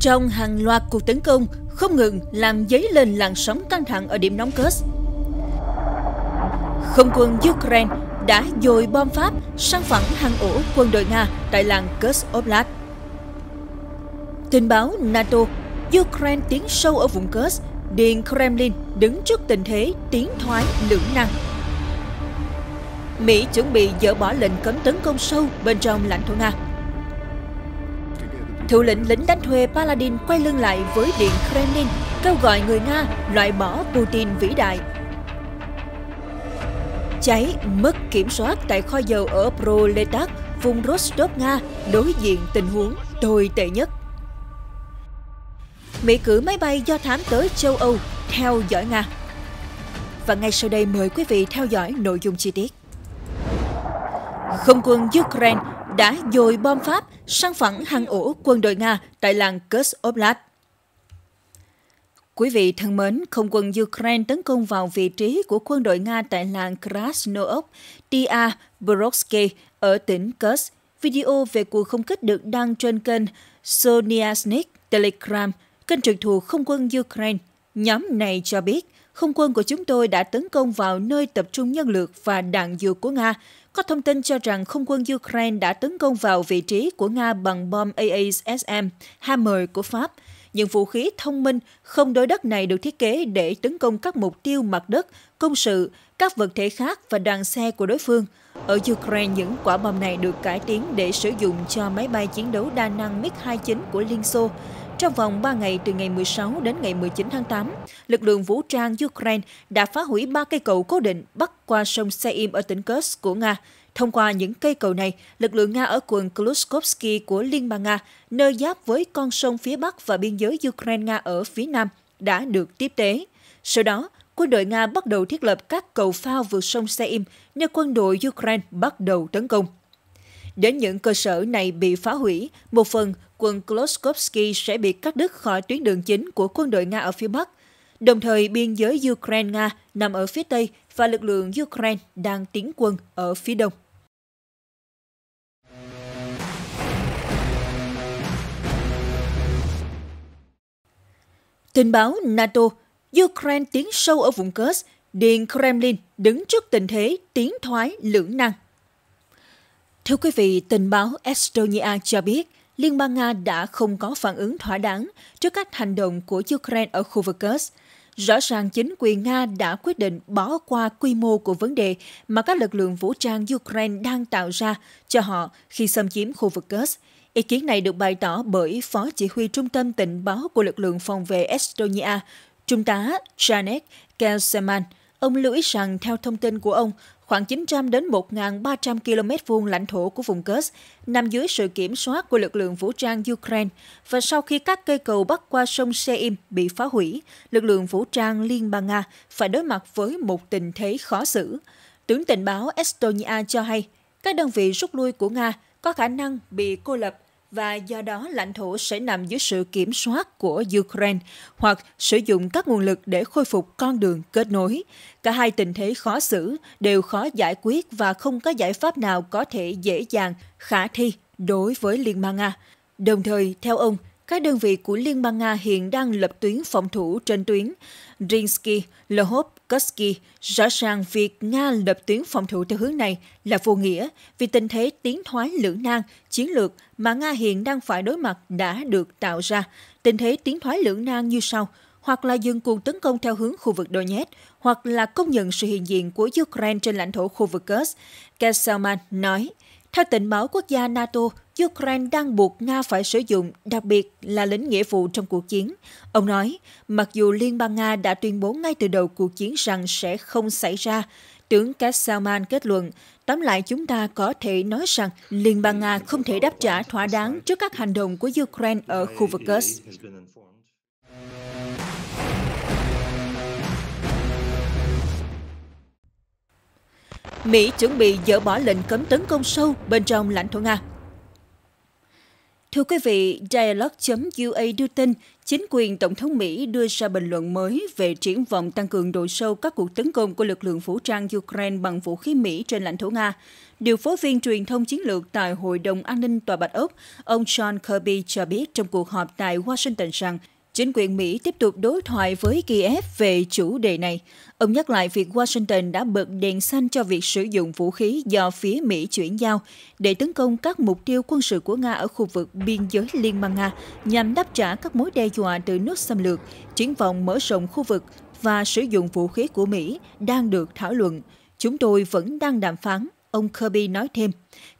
trong hàng loạt cuộc tấn công không ngừng làm dấy lên làn sóng căng thẳng ở điểm nóng Kursk. Không quân Ukraine đã dồi bom Pháp sang phẳng hàng ổ quân đội Nga tại làng Kursk Oblast. Tình báo NATO, Ukraine tiến sâu ở vùng Kursk, Điện Kremlin đứng trước tình thế tiến thoái lưỡng nan. Mỹ chuẩn bị dỡ bỏ lệnh cấm tấn công sâu bên trong lãnh thổ Nga. Thủ lĩnh lính đánh thuê Paladin quay lưng lại với Điện Kremlin, kêu gọi người Nga loại bỏ Putin vĩ đại. Cháy mất kiểm soát tại kho dầu ở Proletak, vùng Rostov, Nga, đối diện tình huống tồi tệ nhất. Mỹ cử máy bay do thám tới châu Âu theo dõi Nga. Và ngay sau đây mời quý vị theo dõi nội dung chi tiết. Không quân Ukraine đã dồi bom Pháp sang phẳng hàng ổ quân đội Nga tại làng Kursk Oblast. Quý vị thân mến, không quân Ukraine tấn công vào vị trí của quân đội Nga tại làng Krasnoyarsk, Tia Brodsky ở tỉnh Kursk. Video về cuộc không kích được đăng trên kênh Soniasnik Telegram, kênh trực thuộc không quân Ukraine. Nhóm này cho biết, không quân của chúng tôi đã tấn công vào nơi tập trung nhân lực và đạn dược của Nga, có thông tin cho rằng không quân Ukraine đã tấn công vào vị trí của Nga bằng bom AASM Hammer của Pháp. Những vũ khí thông minh không đối đất này được thiết kế để tấn công các mục tiêu mặt đất, công sự, các vật thể khác và đoàn xe của đối phương. Ở Ukraine, những quả bom này được cải tiến để sử dụng cho máy bay chiến đấu đa năng MiG-29 của Liên Xô. Trong vòng 3 ngày từ ngày 16 đến ngày 19 tháng 8, lực lượng vũ trang Ukraine đã phá hủy 3 cây cầu cố định bắc qua sông Seim ở tỉnh Kursk của Nga. Thông qua những cây cầu này, lực lượng Nga ở quận Kluskovsky của Liên bang Nga, nơi giáp với con sông phía bắc và biên giới Ukraine-Nga ở phía nam, đã được tiếp tế. Sau đó, quân đội Nga bắt đầu thiết lập các cầu phao vượt sông Seim, nơi quân đội Ukraine bắt đầu tấn công đến những cơ sở này bị phá hủy, một phần quân Kloskovsky sẽ bị cắt đứt khỏi tuyến đường chính của quân đội Nga ở phía Bắc. Đồng thời, biên giới Ukraine-Nga nằm ở phía Tây và lực lượng Ukraine đang tiến quân ở phía Đông. Tình báo NATO, Ukraine tiến sâu ở vùng Kursk, Điện Kremlin đứng trước tình thế tiến thoái lưỡng nan. Thưa quý vị, tình báo Estonia cho biết Liên bang Nga đã không có phản ứng thỏa đáng trước các hành động của Ukraine ở khu vực Kurs. Rõ ràng chính quyền Nga đã quyết định bỏ qua quy mô của vấn đề mà các lực lượng vũ trang Ukraine đang tạo ra cho họ khi xâm chiếm khu vực Kurs. Ý kiến này được bày tỏ bởi Phó Chỉ huy Trung tâm Tình báo của lực lượng phòng vệ Estonia, Trung tá Janek Kelseman. Ông lưu ý rằng theo thông tin của ông, khoảng 900 đến 1.300 km vuông lãnh thổ của vùng Kursk nằm dưới sự kiểm soát của lực lượng vũ trang Ukraine và sau khi các cây cầu bắc qua sông Seim bị phá hủy, lực lượng vũ trang Liên bang Nga phải đối mặt với một tình thế khó xử. Tướng tình báo Estonia cho hay, các đơn vị rút lui của Nga có khả năng bị cô lập và do đó lãnh thổ sẽ nằm dưới sự kiểm soát của Ukraine hoặc sử dụng các nguồn lực để khôi phục con đường kết nối. Cả hai tình thế khó xử đều khó giải quyết và không có giải pháp nào có thể dễ dàng, khả thi đối với Liên bang Nga. Đồng thời, theo ông, các đơn vị của Liên bang Nga hiện đang lập tuyến phòng thủ trên tuyến Rinsky, Lohovkovsky. Rõ ràng việc Nga lập tuyến phòng thủ theo hướng này là vô nghĩa vì tình thế tiến thoái lưỡng nan, chiến lược mà Nga hiện đang phải đối mặt đã được tạo ra. Tình thế tiến thoái lưỡng nan như sau hoặc là dừng cuộc tấn công theo hướng khu vực Donetsk, hoặc là công nhận sự hiện diện của Ukraine trên lãnh thổ khu vực Kursk. Kesselman nói, theo tình báo quốc gia NATO, Ukraine đang buộc Nga phải sử dụng, đặc biệt là lính nghĩa vụ trong cuộc chiến. Ông nói, mặc dù Liên bang Nga đã tuyên bố ngay từ đầu cuộc chiến rằng sẽ không xảy ra, tướng Kasselman kết luận, tóm lại chúng ta có thể nói rằng Liên bang Nga không thể đáp trả thỏa đáng trước các hành động của Ukraine ở khu vực Kursk. Mỹ chuẩn bị dỡ bỏ lệnh cấm tấn công sâu bên trong lãnh thổ Nga. Thưa quý vị, Dialog.ua đưa tin, chính quyền Tổng thống Mỹ đưa ra bình luận mới về triển vọng tăng cường độ sâu các cuộc tấn công của lực lượng vũ trang Ukraine bằng vũ khí Mỹ trên lãnh thổ Nga. Điều phối viên truyền thông chiến lược tại Hội đồng An ninh Tòa Bạch Ốc, ông John Kirby cho biết trong cuộc họp tại Washington rằng Chính quyền Mỹ tiếp tục đối thoại với Kiev về chủ đề này. Ông nhắc lại việc Washington đã bật đèn xanh cho việc sử dụng vũ khí do phía Mỹ chuyển giao để tấn công các mục tiêu quân sự của Nga ở khu vực biên giới Liên bang Nga nhằm đáp trả các mối đe dọa từ nước xâm lược, chiến vọng mở rộng khu vực và sử dụng vũ khí của Mỹ đang được thảo luận. Chúng tôi vẫn đang đàm phán Ông Kirby nói thêm,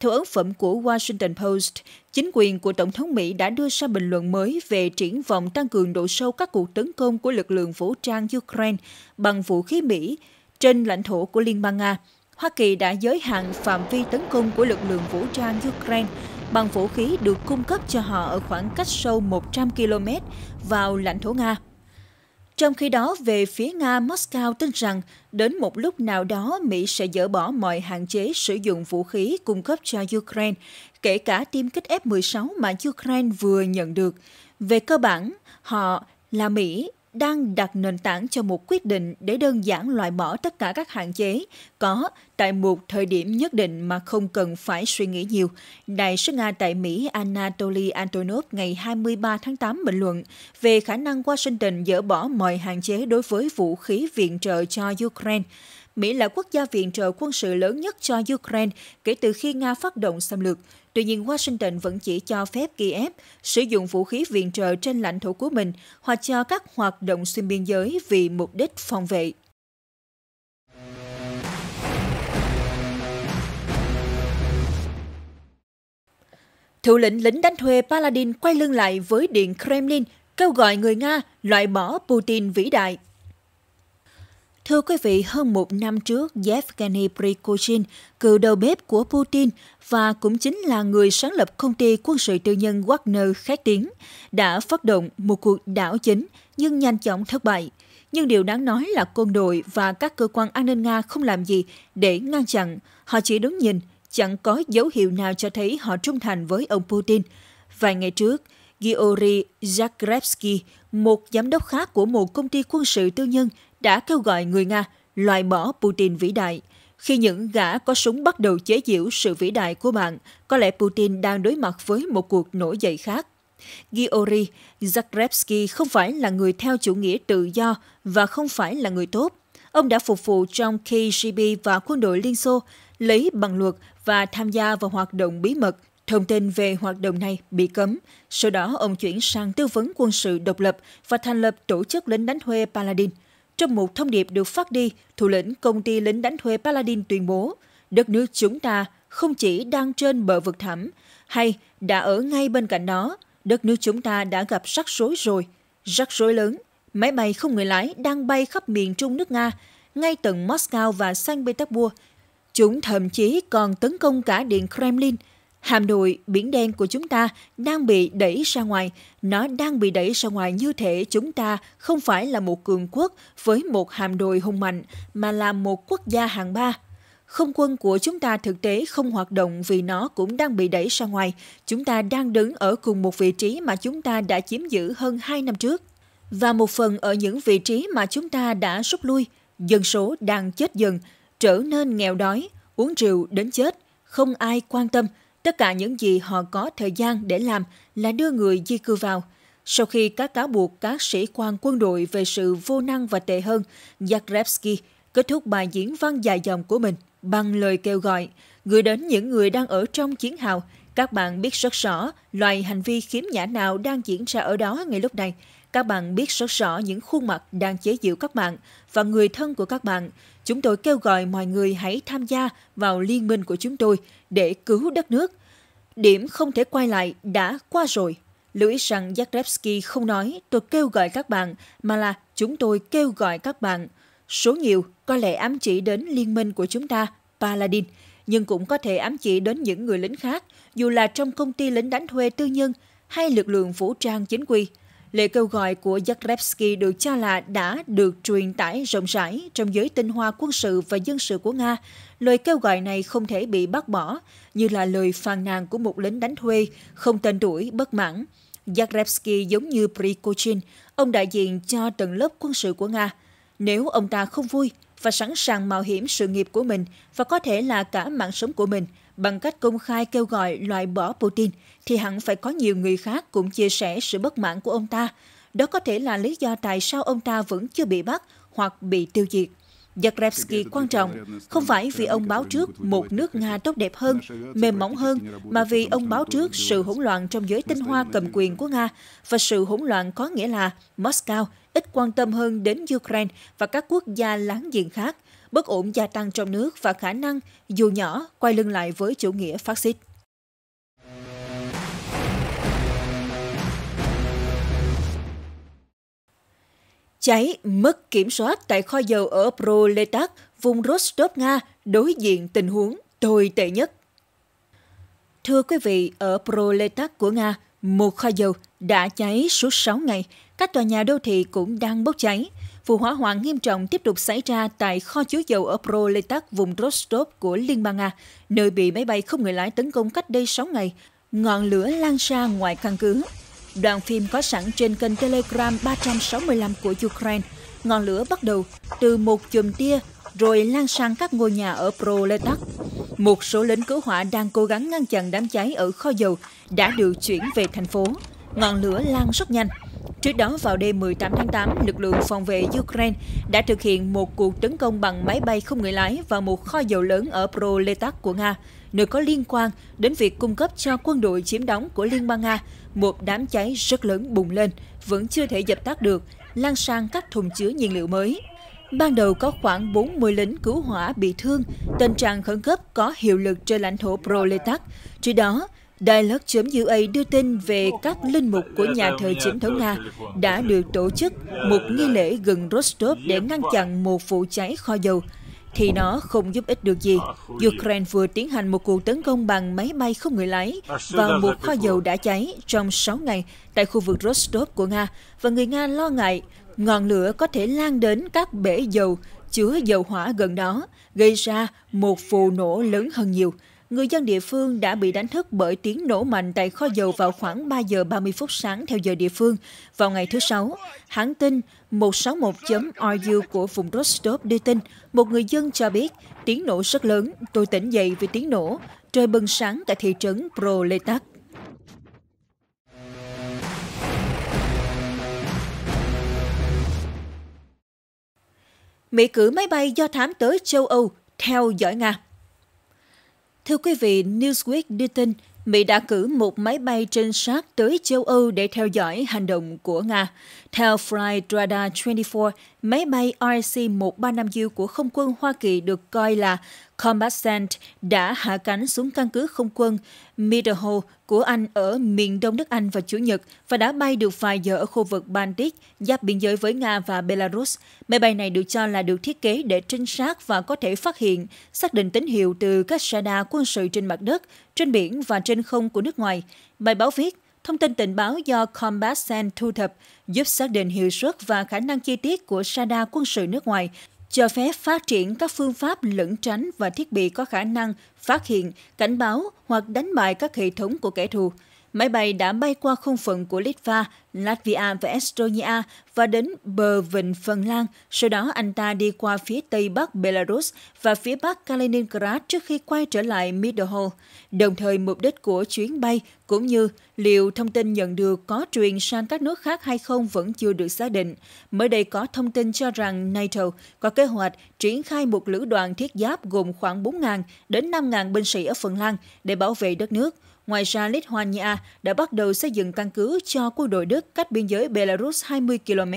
theo ấn phẩm của Washington Post, chính quyền của Tổng thống Mỹ đã đưa ra bình luận mới về triển vọng tăng cường độ sâu các cuộc tấn công của lực lượng vũ trang Ukraine bằng vũ khí Mỹ trên lãnh thổ của Liên bang Nga. Hoa Kỳ đã giới hạn phạm vi tấn công của lực lượng vũ trang Ukraine bằng vũ khí được cung cấp cho họ ở khoảng cách sâu 100 km vào lãnh thổ Nga. Trong khi đó, về phía Nga, Moscow tin rằng đến một lúc nào đó Mỹ sẽ dỡ bỏ mọi hạn chế sử dụng vũ khí cung cấp cho Ukraine, kể cả tiêm kích F-16 mà Ukraine vừa nhận được. Về cơ bản, họ là Mỹ đang đặt nền tảng cho một quyết định để đơn giản loại bỏ tất cả các hạn chế có tại một thời điểm nhất định mà không cần phải suy nghĩ nhiều. Đại sứ Nga tại Mỹ Anatoly Antonov ngày 23 tháng 8 bình luận về khả năng Washington dỡ bỏ mọi hạn chế đối với vũ khí viện trợ cho Ukraine. Mỹ là quốc gia viện trợ quân sự lớn nhất cho Ukraine kể từ khi Nga phát động xâm lược. Tuy nhiên, Washington vẫn chỉ cho phép Kiev sử dụng vũ khí viện trợ trên lãnh thổ của mình hoặc cho các hoạt động xuyên biên giới vì mục đích phòng vệ. Thủ lĩnh lính đánh thuê Paladin quay lưng lại với Điện Kremlin, kêu gọi người Nga loại bỏ Putin vĩ đại. Thưa quý vị, hơn một năm trước, Yevgeny Prigozhin, cựu đầu bếp của Putin và cũng chính là người sáng lập công ty quân sự tư nhân Wagner khét tiếng, đã phát động một cuộc đảo chính nhưng nhanh chóng thất bại. Nhưng điều đáng nói là quân đội và các cơ quan an ninh Nga không làm gì để ngăn chặn. Họ chỉ đứng nhìn, chẳng có dấu hiệu nào cho thấy họ trung thành với ông Putin. Vài ngày trước, Georgy Zagrebsky, một giám đốc khác của một công ty quân sự tư nhân, đã kêu gọi người Nga loại bỏ Putin vĩ đại. Khi những gã có súng bắt đầu chế giễu sự vĩ đại của bạn, có lẽ Putin đang đối mặt với một cuộc nổi dậy khác. Georgy Zagrebsky không phải là người theo chủ nghĩa tự do và không phải là người tốt. Ông đã phục vụ trong KGB và quân đội Liên Xô, lấy bằng luật và tham gia vào hoạt động bí mật. Thông tin về hoạt động này bị cấm. Sau đó, ông chuyển sang tư vấn quân sự độc lập và thành lập tổ chức lính đánh thuê Paladin – trong một thông điệp được phát đi, thủ lĩnh công ty lính đánh thuê Paladin tuyên bố, đất nước chúng ta không chỉ đang trên bờ vực thẳm, hay đã ở ngay bên cạnh đó, đất nước chúng ta đã gặp rắc rối rồi. Rắc rối lớn, máy bay không người lái đang bay khắp miền Trung nước Nga, ngay tận Moscow và Saint Petersburg. Chúng thậm chí còn tấn công cả điện Kremlin – Hạm đội Biển Đen của chúng ta đang bị đẩy ra ngoài. Nó đang bị đẩy ra ngoài như thể chúng ta không phải là một cường quốc với một hạm đội hùng mạnh, mà là một quốc gia hạng ba. Không quân của chúng ta thực tế không hoạt động vì nó cũng đang bị đẩy ra ngoài. Chúng ta đang đứng ở cùng một vị trí mà chúng ta đã chiếm giữ hơn hai năm trước. Và một phần ở những vị trí mà chúng ta đã rút lui, dân số đang chết dần, trở nên nghèo đói, uống rượu đến chết, không ai quan tâm – Tất cả những gì họ có thời gian để làm là đưa người di cư vào. Sau khi các cáo buộc các sĩ quan quân đội về sự vô năng và tệ hơn, Yakrevsky kết thúc bài diễn văn dài dòng của mình bằng lời kêu gọi gửi đến những người đang ở trong chiến hào các bạn biết rất rõ loài hành vi khiếm nhã nào đang diễn ra ở đó ngay lúc này. Các bạn biết rất rõ những khuôn mặt đang chế giễu các bạn và người thân của các bạn. Chúng tôi kêu gọi mọi người hãy tham gia vào liên minh của chúng tôi để cứu đất nước. Điểm không thể quay lại đã qua rồi. Lưu ý rằng Jagrevsky không nói tôi kêu gọi các bạn, mà là chúng tôi kêu gọi các bạn. Số nhiều có lẽ ám chỉ đến liên minh của chúng ta, Paladin – nhưng cũng có thể ám chỉ đến những người lính khác, dù là trong công ty lính đánh thuê tư nhân hay lực lượng vũ trang chính quy. Lời kêu gọi của Yakrevsky được cho là đã được truyền tải rộng rãi trong giới tinh hoa quân sự và dân sự của Nga. Lời kêu gọi này không thể bị bác bỏ, như là lời phàn nàn của một lính đánh thuê, không tên tuổi, bất mãn. Yakrevsky giống như Prigozhin, ông đại diện cho tầng lớp quân sự của Nga. Nếu ông ta không vui, và sẵn sàng mạo hiểm sự nghiệp của mình và có thể là cả mạng sống của mình bằng cách công khai kêu gọi loại bỏ Putin, thì hẳn phải có nhiều người khác cũng chia sẻ sự bất mãn của ông ta. Đó có thể là lý do tại sao ông ta vẫn chưa bị bắt hoặc bị tiêu diệt. Yagrevsky quan trọng không phải vì ông báo trước một nước Nga tốt đẹp hơn, mềm mỏng hơn, mà vì ông báo trước sự hỗn loạn trong giới tinh hoa cầm quyền của Nga và sự hỗn loạn có nghĩa là Moscow ít quan tâm hơn đến Ukraine và các quốc gia láng giềng khác, bất ổn gia tăng trong nước và khả năng, dù nhỏ, quay lưng lại với chủ nghĩa phát xít. Cháy mất kiểm soát tại kho dầu ở Proletak, vùng Rostov, Nga, đối diện tình huống tồi tệ nhất. Thưa quý vị, ở Proletak của Nga, một kho dầu đã cháy suốt 6 ngày. Các tòa nhà đô thị cũng đang bốc cháy. Vụ hỏa hoạn nghiêm trọng tiếp tục xảy ra tại kho chứa dầu ở Proletak, vùng Rostov của Liên bang Nga, nơi bị máy bay không người lái tấn công cách đây 6 ngày. Ngọn lửa lan ra ngoài căn cứ. Đoàn phim có sẵn trên kênh Telegram 365 của Ukraine. Ngọn lửa bắt đầu từ một chùm tia rồi lan sang các ngôi nhà ở Proletak. Một số lính cứu hỏa đang cố gắng ngăn chặn đám cháy ở kho dầu đã được chuyển về thành phố. Ngọn lửa lan rất nhanh, Trước đó vào đêm 18 tháng 8, lực lượng phòng vệ Ukraine đã thực hiện một cuộc tấn công bằng máy bay không người lái vào một kho dầu lớn ở Proletak của Nga, nơi có liên quan đến việc cung cấp cho quân đội chiếm đóng của Liên bang Nga. Một đám cháy rất lớn bùng lên, vẫn chưa thể dập tắt được, lan sang các thùng chứa nhiên liệu mới. Ban đầu có khoảng 40 lính cứu hỏa bị thương, tình trạng khẩn cấp có hiệu lực trên lãnh thổ Proletak. Trước đó, Dialog.ua đưa tin về các linh mục của nhà thờ chính thống Nga đã được tổ chức một nghi lễ gần Rostov để ngăn chặn một vụ cháy kho dầu, thì nó không giúp ích được gì. Ukraine vừa tiến hành một cuộc tấn công bằng máy bay không người lái vào một kho dầu đã cháy trong 6 ngày tại khu vực Rostov của Nga, và người Nga lo ngại ngọn lửa có thể lan đến các bể dầu chứa dầu hỏa gần đó, gây ra một vụ nổ lớn hơn nhiều người dân địa phương đã bị đánh thức bởi tiếng nổ mạnh tại kho dầu vào khoảng 3 giờ 30 phút sáng theo giờ địa phương. Vào ngày thứ Sáu, hãng tin 161.ru của vùng Rostov đưa tin, một người dân cho biết tiếng nổ rất lớn, tôi tỉnh dậy vì tiếng nổ, trời bừng sáng tại thị trấn Proletak. Mỹ cử máy bay do thám tới châu Âu theo dõi Nga Thưa quý vị, Newsweek đưa tin Mỹ đã cử một máy bay trinh sát tới châu Âu để theo dõi hành động của Nga. Theo Flight Radar 24, máy bay RC-135U của không quân Hoa Kỳ được coi là Combatant đã hạ cánh xuống căn cứ không quân Middlehoe của Anh ở miền đông nước Anh vào Chủ nhật và đã bay được vài giờ ở khu vực Baltic, giáp biên giới với Nga và Belarus. Máy bay này được cho là được thiết kế để trinh sát và có thể phát hiện, xác định tín hiệu từ các radar quân sự trên mặt đất, trên biển và trên không của nước ngoài. Bài báo viết, Thông tin tình báo do Combat Sen thu thập giúp xác định hiệu suất và khả năng chi tiết của radar quân sự nước ngoài, cho phép phát triển các phương pháp lẩn tránh và thiết bị có khả năng phát hiện, cảnh báo hoặc đánh bại các hệ thống của kẻ thù máy bay đã bay qua không phận của Litva, Latvia và Estonia và đến bờ vịnh Phần Lan. Sau đó anh ta đi qua phía tây bắc Belarus và phía bắc Kaliningrad trước khi quay trở lại Middlehall. Đồng thời mục đích của chuyến bay cũng như liệu thông tin nhận được có truyền sang các nước khác hay không vẫn chưa được xác định. Mới đây có thông tin cho rằng NATO có kế hoạch triển khai một lữ đoàn thiết giáp gồm khoảng 4.000 đến 5.000 binh sĩ ở Phần Lan để bảo vệ đất nước. Ngoài ra, Lithuania đã bắt đầu xây dựng căn cứ cho quân đội Đức cách biên giới Belarus 20 km,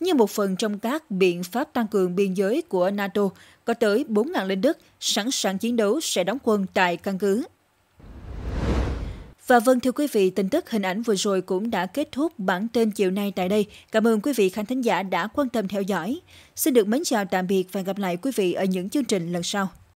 như một phần trong các biện pháp tăng cường biên giới của NATO, có tới 4.000 lính Đức sẵn sàng chiến đấu sẽ đóng quân tại căn cứ. Và vâng thưa quý vị, tin tức hình ảnh vừa rồi cũng đã kết thúc bản tin chiều nay tại đây. Cảm ơn quý vị khán thính giả đã quan tâm theo dõi. Xin được mến chào tạm biệt và gặp lại quý vị ở những chương trình lần sau.